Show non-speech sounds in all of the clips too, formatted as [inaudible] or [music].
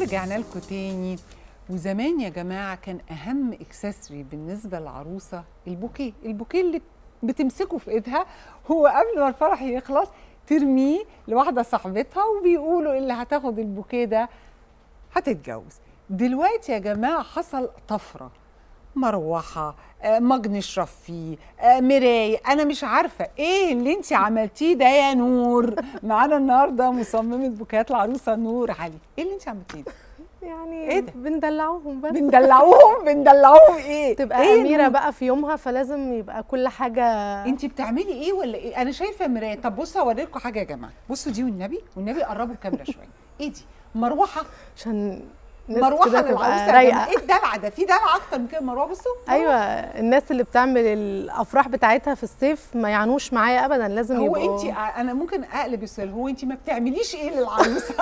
ورجعنا لكم تاني وزمان يا جماعه كان اهم اكسسري بالنسبه للعروسه البوكيه البوكيه اللي بتمسكه في ايدها هو قبل ما الفرح يخلص ترميه لواحده صاحبتها وبيقولوا اللي هتاخد البوكيه ده هتتجوز دلوقتي يا جماعه حصل طفره مروحه آه، مجن شرفي فيه آه، مرايه انا مش عارفه ايه اللي انت عملتيه ده يا نور معانا النهارده مصممه بوكيات العروسه نور علي ايه اللي انت عملتيه ده يعني إيه ده؟ بندلعوهم بس بندلعوهم بندلعوهم ايه تبقى إيه اميره بقى في يومها فلازم يبقى كل حاجه انت بتعملي ايه ولا ايه انا شايفه مرايه طب بصوا اوريكم حاجه يا جماعه بصوا دي والنبي والنبي قربوا الكاميرا شويه ايه دي مروحه عشان مروحه للعروسه ايه الدلع ده في دلع اكتر من كده مروه بصوا ايوه الناس اللي بتعمل الافراح بتاعتها في الصيف ما يعنوش معايا ابدا لازم هو يبقوا هو انت انا ممكن اقلب السؤال هو انت ما بتعمليش ايه للعروسه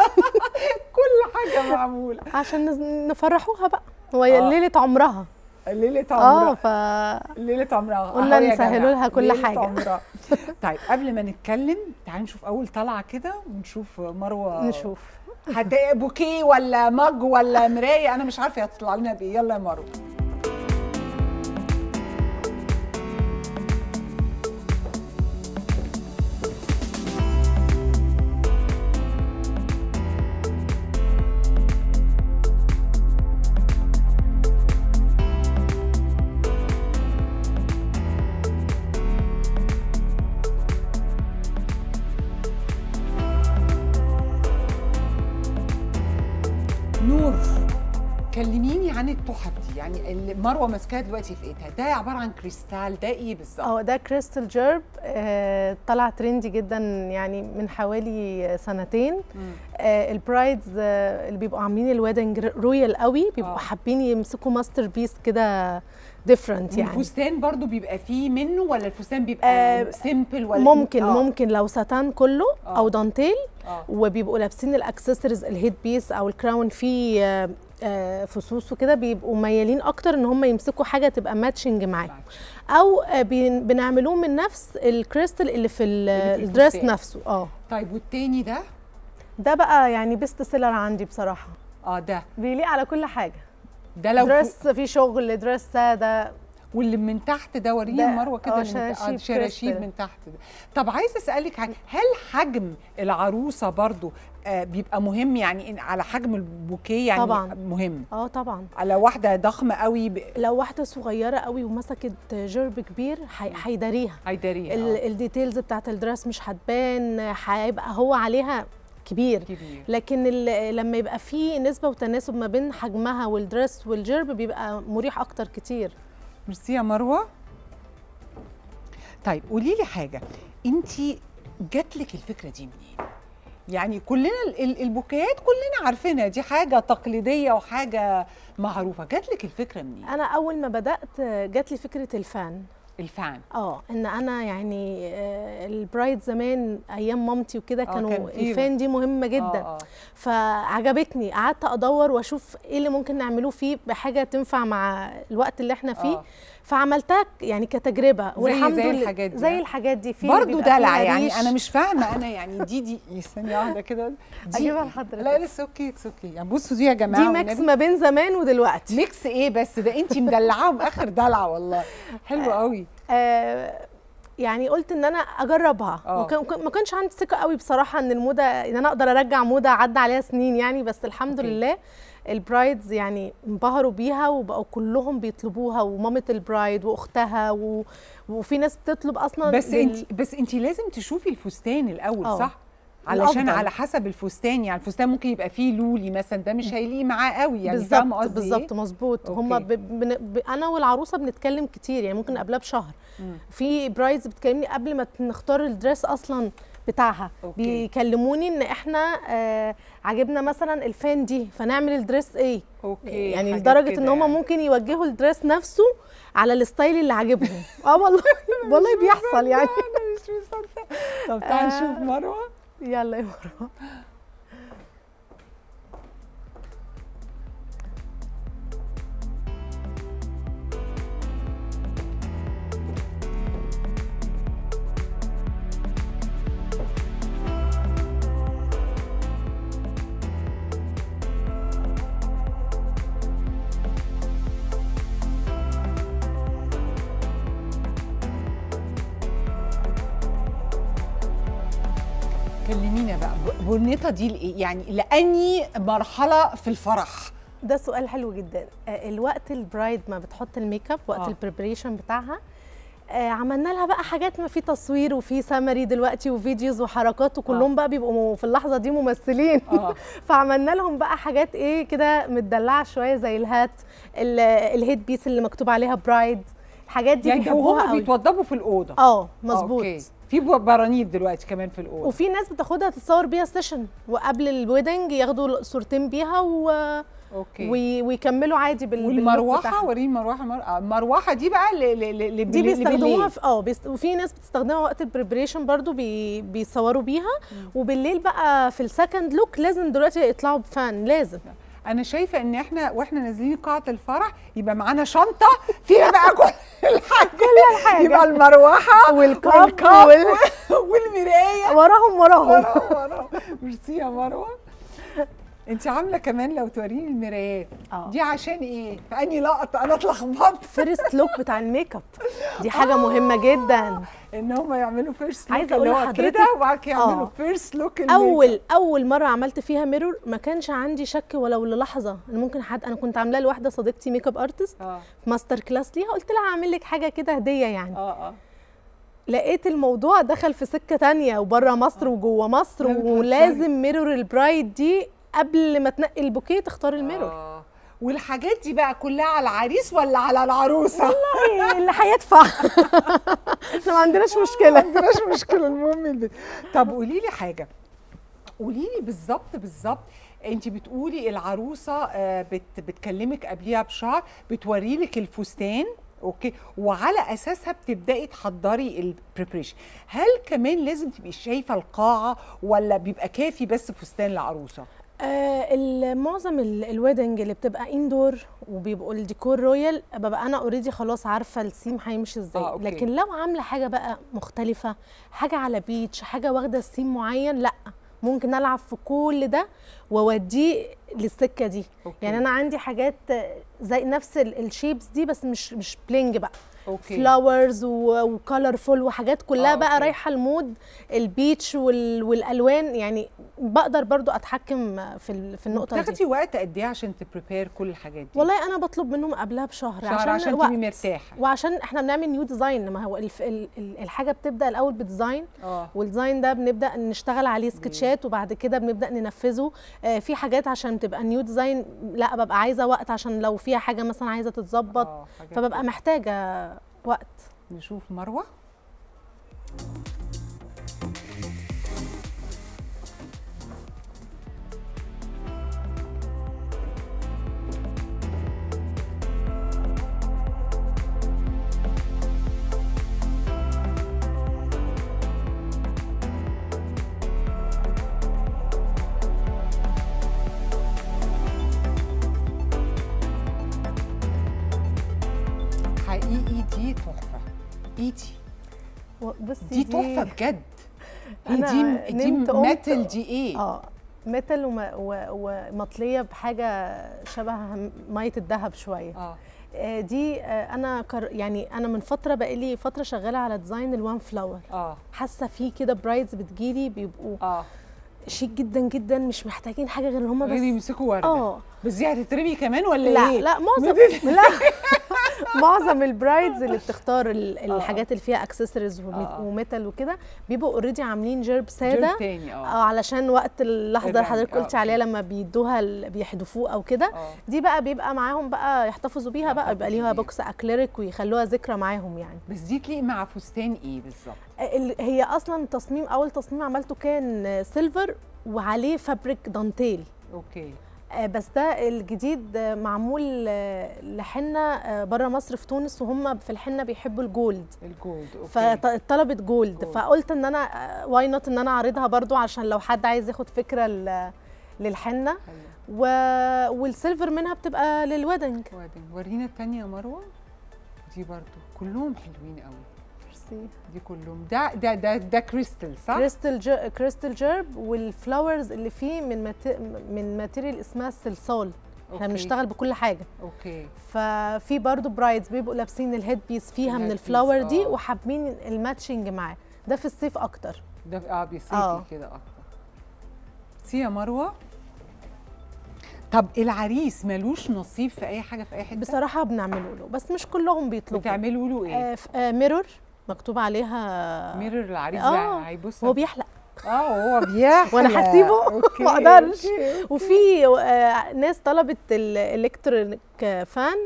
[laughs] كل حاجه معموله عشان نفرحوها بقى وهي آه. ليله عمرها ليله آه، عمرها اه ف ليله عمرها قلنا نسهلوا لها كل حاجه عمرها. طيب قبل ما نتكلم تعالي نشوف اول طلعه كده ونشوف مروه نشوف هتبقى بوكيه ولا مج ولا مرايه انا مش عارفه هتطلع لنا بايه يلا يا مروه كلميني عن التحف دي يعني مروه ماسكاها دلوقتي في ايدها ده عباره عن كريستال ده ايه بالظبط اه ده كريستال جيرب آه طلع ترندي جدا يعني من حوالي سنتين آه البرايدز آه اللي بيبقوا عاملين الويدنج رويال قوي بيبقوا أوه. حابين يمسكوا ماستر بيس كده ديفرنت يعني الفستان برضو بيبقى فيه منه ولا الفستان بيبقى آه سيمبل ولا ممكن آه. ممكن لو ساتان كله آه. او دانتيل آه. وبيبقوا لابسين الاكسسوارز الهيد بيس او الكراون فيه آه آه، فصوص وكده بيبقوا ميالين اكتر ان هم يمسكوا حاجه تبقى ماتشنج معاه او آه، بنعملوه من نفس الكريستال اللي في الدريس نفسه اه طيب والتاني ده ده بقى يعني بيست سيلر عندي بصراحه اه ده بيليق على كل حاجه ده لو دريس فيه شغل دريس ساده واللي من تحت ده وريه مروه كده آه، شراشيب من تحت ده. طب عايزه اسالك حاجه هل حجم العروسه برضو آه بيبقى مهم يعني على حجم البوكيه يعني طبعا. مهم اه طبعا لو واحده ضخمه قوي ب... لو واحده صغيره قوي ومسكت جرب كبير هيداريها حي... هيداريها الديتيلز آه. بتاعت الدرس مش هتبان هيبقى هو عليها كبير, كبير. لكن لما يبقى في نسبه وتناسب ما بين حجمها والدرس والجرب بيبقى مريح اكتر كتير ميرسي يا مروه طيب قولي لي حاجه انت جات لك الفكره دي منين يعني كلنا البوكيات كلنا عارفينها دي حاجه تقليديه وحاجه معروفه جات لك الفكره منين انا اول ما بدات جات لي فكره الفان الفعل اه ان انا يعني آه، البرايد زمان ايام مامتي وكده آه، كانوا كان الفان دي مهمه آه، جدا أوه. فعجبتني قعدت ادور واشوف ايه اللي ممكن نعمله فيه بحاجه تنفع مع الوقت اللي احنا فيه أوه. فعملتها يعني كتجربه والحمد لله زي الحاجات دي زي الحاجات دي في برضه دلع يعني انا مش فاهمه انا يعني دي دي ثانيه واحده كده [laughs] اجيبها لحضرتك لا لسه اوكي اوكي يعني بصوا دي يا جماعه دي ميكس ما بين زمان ودلوقتي ميكس ايه بس ده انت مدلعاهم اخر دلعه والله حلو آه، قوي آه، يعني قلت ان انا اجربها آه. ما كانش عندي ثقه قوي بصراحه ان الموضه ان انا اقدر ارجع موضه عدى عليها سنين يعني بس الحمد أوكي. لله البرايدز يعني انبهروا بيها وبقوا كلهم بيطلبوها ومامة البرايد واختها و... وفي ناس بتطلب اصلا بس لل... انت بس انت لازم تشوفي الفستان الاول أوه. صح؟ علشان الأفضل. على حسب الفستان يعني الفستان ممكن يبقى فيه لولي مثلا ده مش هيليق معاه قوي يعني فاهم قصدي إيه؟ بالظبط مظبوط هم ب... ب... انا والعروسه بنتكلم كتير يعني ممكن قبلها بشهر في برايدز بتكلمني قبل ما نختار الدريس اصلا بتاعها أوكي. بيكلموني ان احنا آه عجبنا مثلا الفان دي فنعمل الدريس ايه اوكي يعني لدرجه ان هم يعني. ممكن يوجهوا الدريس نفسه على الستايل اللي عاجبهم [laughs] اه والله والله بيحصل يعني [laughs] طب تعالي آه، نشوف مروه يلا يا مروه كلمينا بقى برنيطه دي يعني لاني مرحله في الفرح ده سؤال حلو جدا آه، الوقت البرايد ما بتحط الميك اب وقت آه. البريبريشن بتاعها آه، عملنا لها بقى حاجات ما في تصوير وفي سمري دلوقتي وفيديوز وحركات وكلهم آه. بقى بيبقوا في اللحظه دي ممثلين آه. [laughs] فعملنا لهم بقى حاجات ايه كده متدلعه شويه زي الهات الهيد بيس اللي مكتوب عليها برايد الحاجات دي يعني وهم بيتوضبوا في الاوضه اه مظبوط في برانيت دلوقتي كمان في الاوضه وفي ناس بتاخدها تتصور بيها سيشن وقبل الويدنج ياخدوا صورتين بيها و اوكي ويكملوا عادي بال والمروحه وريني المروحه مر... المروحه آه، دي بقى ل... ل... ل... دي بيستخدموها في اه بيست... وفي ناس بتستخدمها وقت البريبريشن برضو بي... بيصوروا بيها م. وبالليل بقى في السكند لوك لازم دلوقتي يطلعوا بفان لازم انا شايفه ان احنا واحنا نازلين قاعه الفرح يبقى معانا شنطه فيها بقى كل الحاجة كل الحاجة يبقى المروحة والكاب [laughs] والمراية وراهم وراهم وراهم وراهم ميرسي يا مروة انت عامله كمان لو توريني المرايات آه. دي عشان ايه في انهي لقطه انا اتلخبطت فيرست لوك بتاع الميك اب دي حاجه آه مهمه جدا ان هم يعملوا فيرست لوك عايزه اقول لحضرتك كده وبعد يعملوا آه. فيرست لوك اول اول مره عملت فيها ميرور ما كانش عندي شك ولو للحظه ان ممكن حد انا كنت عاملاه لواحده صديقتي ميك اب ارتست آه. في ماستر كلاس ليها قلت لها هعمل لك حاجه كده هديه يعني اه اه لقيت الموضوع دخل في سكه تانية وبره مصر آه. وجوه مصر ولازم ميرور البرايد دي قبل ما تنقي البوكيه تختار الميرور آه. والحاجات دي بقى كلها على العريس ولا على العروسه والله اللي هيدفع [laughs] احنا ما عندناش آه، مشكله ما عندناش مشكله المهم طب قولي لي حاجه قولي لي بالظبط بالظبط انت بتقولي العروسه آه، بت بتكلمك قبليها بشهر بتوري لك الفستان اوكي وعلى اساسها بتبداي تحضري البريبريشن هل كمان لازم تبقي شايفه القاعه ولا بيبقى كافي بس فستان العروسه آه معظم الويدنج اللي بتبقى اندور وبيبقوا الديكور رويال ببقى انا اوريدي خلاص عارفه السيم هيمشي ازاي آه، أوكي. لكن لو عامله حاجه بقى مختلفه حاجه على بيتش حاجه واخده سيم معين لا ممكن العب في كل ده واوديه للسكه دي أوكي. يعني انا عندي حاجات زي نفس الشيبس دي بس مش مش بلينج بقى أوكي. فلاورز وكلرفول وحاجات كلها آه بقى رايحه المود البيتش وال... والالوان يعني بقدر برضو اتحكم في في النقطه دي بتاخدي وقت قد ايه عشان تبريبير كل الحاجات دي والله انا بطلب منهم قبلها بشهر شهر عشان, عشان تبقي مرتاحه وعشان احنا بنعمل نيو ديزاين ما هو الف... الحاجه بتبدا الاول بديزاين آه. والديزاين ده بنبدا نشتغل عليه سكتشات وبعد كده بنبدا ننفذه آه في حاجات عشان تبقى نيو ديزاين لا ببقى عايزه وقت عشان لو فيها حاجه مثلا عايزه تتظبط آه، فببقى محتاجه وقت نشوف مروه ايدي بصي دي تحفه بجد دي دي ميتال دي ايه اه ميتال ومطليه بحاجه شبه ميه الذهب شويه اه, آه، دي آه، انا كر... يعني انا من فتره بقالي فتره شغاله على ديزاين الوان فلاور اه حاسه فيه كده برايدز بتجيلي بيبقوا اه شيك جدا جدا مش محتاجين حاجه غير ان هم بس غير يمسكوا ورده اه بس دي هتترمي كمان ولا لا ايه؟ لا معظم [laughs] لا معظم البرايدز اللي [laughs] بتختار الحاجات اللي فيها اكسسوارز وميتال آه. وكده بيبقوا اوريدي عاملين جرب ساده جرب تاني آه. اه علشان وقت اللحظه اللي حضرتك قلتي آه. عليها لما بيدوها بيحدفوه او كده دي بقى بيبقى معاهم بقى يحتفظوا بيها بقى يبقى ليها بوكس اكليريك ويخلوها ذكرى معاهم يعني بس دي تليق مع فستان ايه بالظبط هي اصلا تصميم اول تصميم عملته كان سيلفر وعليه فابريك دانتيل اوكي آه، بس ده الجديد آه، معمول آه، لحنه بره مصر في تونس وهم في الحنه بيحبوا الجولد الجولد اوكي فطلبت جولد, جولد. فقلت ان انا واي نوت ان انا اعرضها برضو عشان لو حد عايز ياخد فكره للحنه و... والسيلفر منها بتبقى للويدنج ودنج ورينا الثانيه يا مروه دي برضو كلهم حلوين قوي ميرسي دي كلهم ده ده ده ده كريستال صح كريستال كريستال جرب والفلاورز اللي فيه من من ماتيريال اسمها الصلصال احنا بنشتغل بكل حاجه اوكي ففي برضو برايدز بيبقوا لابسين الهيد بيس فيها من الفلاور دي آه. وحابين الماتشنج معاه ده في الصيف اكتر ده اه بيصيفي آه. كده اكتر سي يا مروه طب العريس ملوش نصيب في اي حاجه في اي حته بصراحه بنعمله له بس مش كلهم بيطلبوا بتعملوا له ايه آه, آه ميرور مكتوب عليها ميرور العريس آه. يعني هيبص هو بيحلق اه وهو بيحلق وانا هسيبه [laughs] ما اقدرش وفي آه، ناس طلبت الالكتريك فان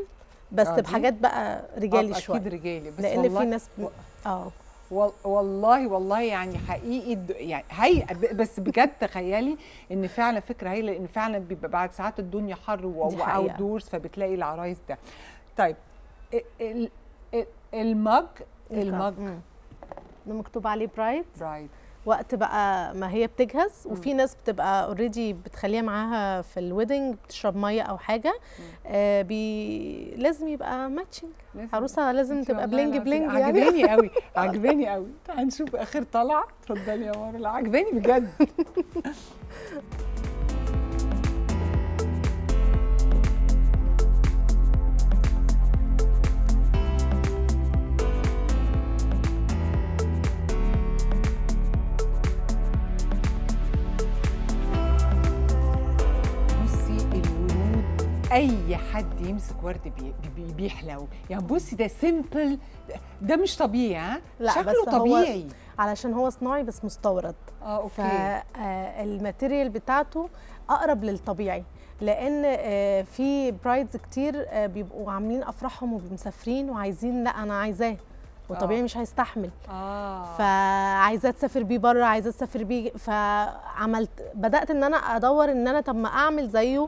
بس آه بحاجات بقى رجالي آه، شويه اكيد رجالي بس لان في ناس ب... اه والله والله يعني حقيقي يعني هي بس بجد تخيلي ان فعلا فكره هي لان فعلا بيبقى بعد ساعات الدنيا حر واو دورز فبتلاقي العرايس ده طيب المج المج مكتوب عليه برايت برايت وقت بقى ما هي بتجهز وفي ناس بتبقى اوريدي بتخليها معاها في الويدنج بتشرب ميه او حاجه آه بي... لازم يبقى ماتشنج عروسه لازم تبقى بلينج بلينج يعني عجباني قوي [laughs] عجباني قوي تعال نشوف اخر طلع اتفضلي يا مروه عجباني بجد [laughs] اي حد يمسك ورد بي بيحلو يعني بصي ده سيمبل ده مش طبيعي ها لا شكله بس طبيعي هو علشان هو صناعي بس مستورد اه اوكي فالماتيريال آه، بتاعته اقرب للطبيعي لان آه، في برايدز كتير آه، بيبقوا عاملين افراحهم ومسافرين وعايزين لا انا عايزاه وطبيعي مش هيستحمل آه. فعايزاه تسافر بيه بره عايزاه تسافر بيه فعملت بدات ان انا ادور ان انا طب ما اعمل زيه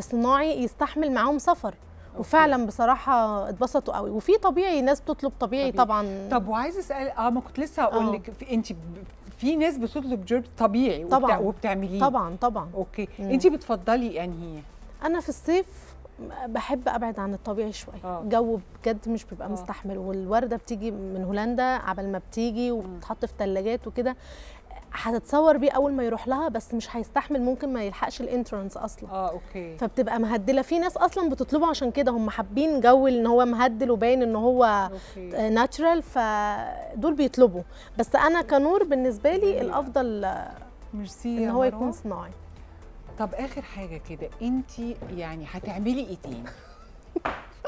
صناعي يستحمل معاهم سفر وفعلا بصراحه اتبسطوا قوي وفي طبيعي ناس بتطلب طبيعي, طبيعي. طبعا طب وعايزه اسال اه ما كنت لسه هقول آه. لك انت في ناس بتطلب جرب طبيعي طبعا وبتعمليه طبعا طبعا اوكي مم. انت بتفضلي انهي انا في الصيف بحب ابعد عن الطبيعي شويه آه. الجو بجد مش بيبقى آه. مستحمل والورده بتيجي من هولندا قبل ما بتيجي وبتتحط في ثلاجات وكده هتتصور بيه اول ما يروح لها بس مش هيستحمل ممكن ما يلحقش الانترنس اصلا اه اوكي فبتبقى مهدله في ناس اصلا بتطلبه عشان كده هم حابين جو ان هو مهدل وباين ان هو ناتشرال فدول بيطلبوا بس انا كنور بالنسبه لي الافضل ميرسي ان هو يكون صناعي طب اخر حاجه كده انت يعني هتعملي ايه تاني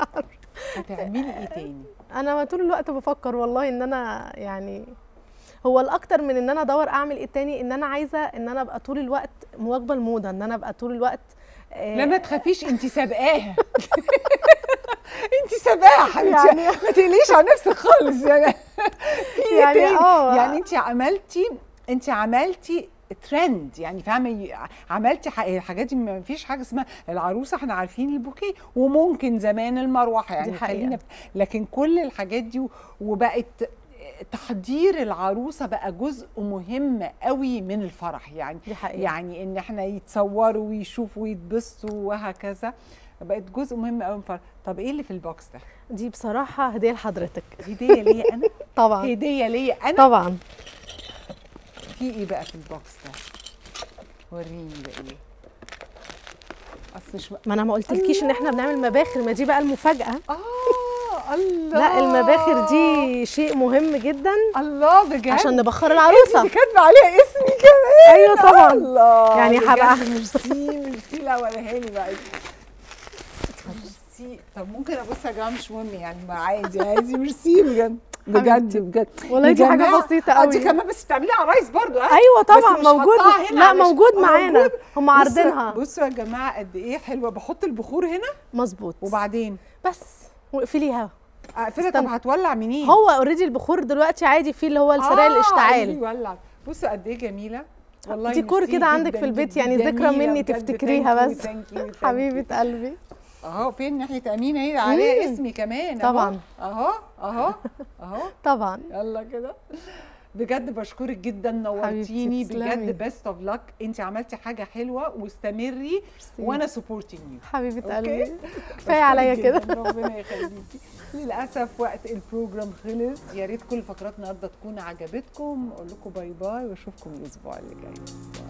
[laughs] هتعملي ايه تاني انا طول الوقت بفكر والله ان انا يعني هو الاكتر من ان انا ادور اعمل ايه تاني ان انا عايزه ان انا ابقى طول الوقت مواكبه الموضه ان انا ابقى طول الوقت آه، لا ما تخافيش انت سابقاها [laughs] انت سابقاها حبيبتي يعني [laughs] ما تقليش على نفسك خالص يعني إيه يعني اه يعني انت عملتي انت عملتي ترند يعني فاهمه عملتي حاجات ما فيش حاجه اسمها العروسه احنا عارفين البوكيه وممكن زمان المروحه يعني خلينا لكن كل الحاجات دي وبقت تحضير العروسه بقى جزء مهم قوي من الفرح يعني يعني ان احنا يتصوروا ويشوفوا ويتبسطوا وهكذا بقت جزء مهم قوي من الفرح طب ايه اللي في البوكس ده دي بصراحه هديه لحضرتك هديه ليا انا [laughs] طبعا هديه ليا انا طبعا في ايه بقى في البوكس ده وريني بقى ايه اصل مش ما انا ما قلتلكيش ان احنا بنعمل مباخر ما دي بقى المفاجاه اه الله لا المباخر دي شيء مهم جدا الله بجد عشان نبخر إيه، العروسه انت إيه، إيه، كاتبه عليها اسمي كمان ايوه طبعا الله يعني هبقى ميرسي ميرسي لا ولا هاني بقى ميرسي طب ممكن ابص يا جماعه مش مهم يعني عادي عادي ميرسي بجد [laughs] بجد بجد والله دي حاجه بسيطه قوي دي كمان بس بتعمليها عرايس برضو أه؟ ايوه طبعا موجود لا موجود معانا هم عارضينها بصوا يا جماعه قد ايه حلوه بحط البخور هنا مظبوط وبعدين بس واقفليها اقفلها طب هتولع منين هو اوريدي البخور دلوقتي عادي فيه اللي هو السراير آه الاشتعال يولع بصوا قد ايه جميله والله ديكور كده عندك في البيت يعني ذكرى مني تفتكريها بس حبيبه قلبي اهو فين ناحيه امينه اهي عليها اسمي كمان طبعا اهو اهو اهو [laughs] طبعا يلا كده بجد بشكرك جدا نورتيني بجد بيست اوف لك انت عملتي حاجه حلوه واستمري وانا سبورتنج يو حبيبه قلبي [laughs] كفايه عليا كده ربنا يخليكي للاسف وقت البروجرام خلص يا ريت كل فقرات النهارده تكون عجبتكم اقول لكم باي باي واشوفكم الاسبوع اللي جاي